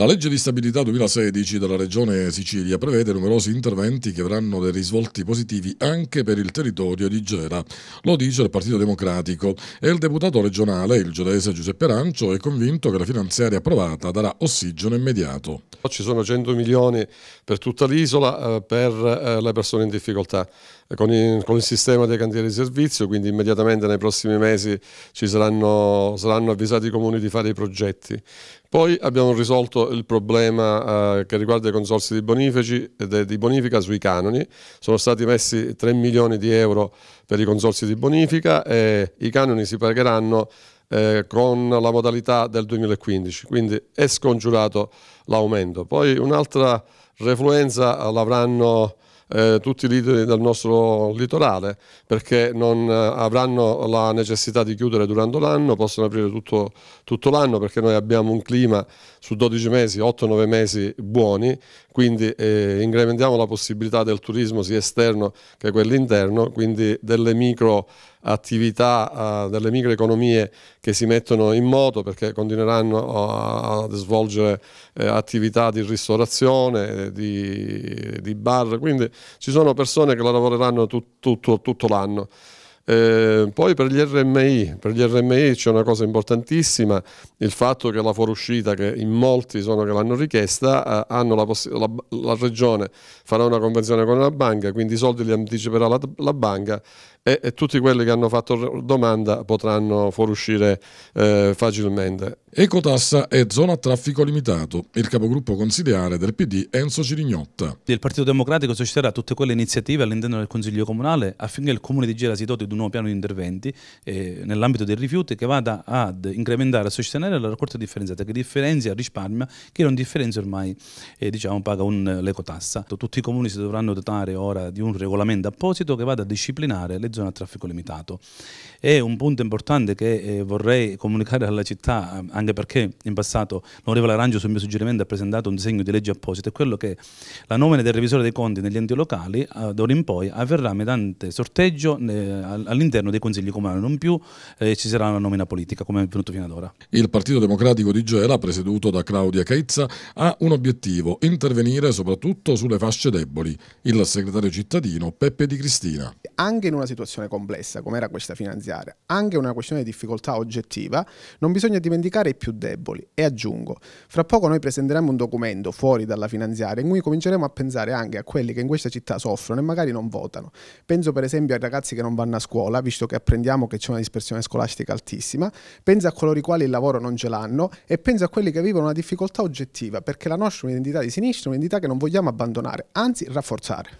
La legge di stabilità 2016 della Regione Sicilia prevede numerosi interventi che avranno dei risvolti positivi anche per il territorio di Gera. Lo dice il Partito Democratico e il deputato regionale, il giudese Giuseppe Arancio, è convinto che la finanziaria approvata darà ossigeno immediato. Ci sono 100 milioni per tutta l'isola eh, per eh, le persone in difficoltà con il, con il, sistema dei cantieri di servizio, quindi immediatamente nei prossimi mesi ci saranno, saranno avvisati i comuni di fare i progetti. Poi abbiamo risolto il problema eh, che riguarda i consorsi di, bonifici, de, di bonifica sui canoni, sono stati messi 3 milioni di euro per i consorsi di bonifica e i canoni si pagheranno eh, con la modalità del 2015, quindi è scongiurato l'aumento. Poi un'altra refluenza l'avranno eh, tutti i leader del nostro litorale perché non eh, avranno la necessità di chiudere durante l'anno, possono aprire tutto, tutto l'anno perché noi abbiamo un clima su 12 mesi, 8-9 mesi buoni, quindi eh, incrementiamo la possibilità del turismo sia esterno che quello interno, quindi delle micro attività uh, delle microeconomie che si mettono in moto perché continueranno a, a svolgere eh, attività di ristorazione, di, di, bar, quindi ci sono persone che la lavoreranno tut, tut, tutto l'anno. Eh, poi per gli, RMI, per gli RMI c'è una cosa importantissima, il fatto che la fuoriuscita, che in molti sono che l'hanno richiesta, eh, la, la, la, Regione farà una convenzione con la banca, quindi i soldi li anticiperà la, la banca e, e, tutti quelli che hanno fatto domanda potranno fuoriuscire eh, facilmente. Ecotassa è zona a traffico limitato. Il capogruppo consigliare del PD Enzo Cirignotta. Il Partito Democratico sosterrà tutte quelle iniziative all'interno del Consiglio Comunale affinché il Comune di Gela si doti di un nuovo piano di interventi eh, nell'ambito dei rifiuti che vada ad incrementare e sostenere la raccolta differenziata che differenzia risparmia chi non differenzia ormai eh, diciamo, paga l'ecotassa. Tutti i comuni si dovranno dotare ora di un regolamento apposito che vada a disciplinare le zone a traffico limitato. È un punto importante che eh, vorrei comunicare alla città eh, anche perché in passato l'onorevole Arangio sul mio suggerimento ha presentato un disegno di legge apposito, è quello che la nomina del revisore dei conti negli enti locali eh, d'ora in poi avverrà mediante sorteggio eh, all'interno dei consigli comunali, non più eh, ci sarà una nomina politica come è avvenuto fino ad ora. Il Partito Democratico di Gela, presieduto da Claudia Caizza, ha un obiettivo, intervenire soprattutto sulle fasce deboli. Il segretario cittadino Peppe Di Cristina. Anche in una situazione complessa come era questa finanziaria, anche una questione di difficoltà oggettiva, non bisogna dimenticare i più deboli. E aggiungo, fra poco noi presenteremo un documento fuori dalla finanziaria in cui cominceremo a pensare anche a quelli che in questa città soffrono e magari non votano. Penso per esempio ai ragazzi che non vanno a scuola, visto che apprendiamo che c'è una dispersione scolastica altissima, penso a coloro i quali il lavoro non ce l'hanno e penso a quelli che vivono una difficoltà oggettiva, perché la nostra è un'identità di sinistra, un'identità che non vogliamo abbandonare, anzi rafforzare.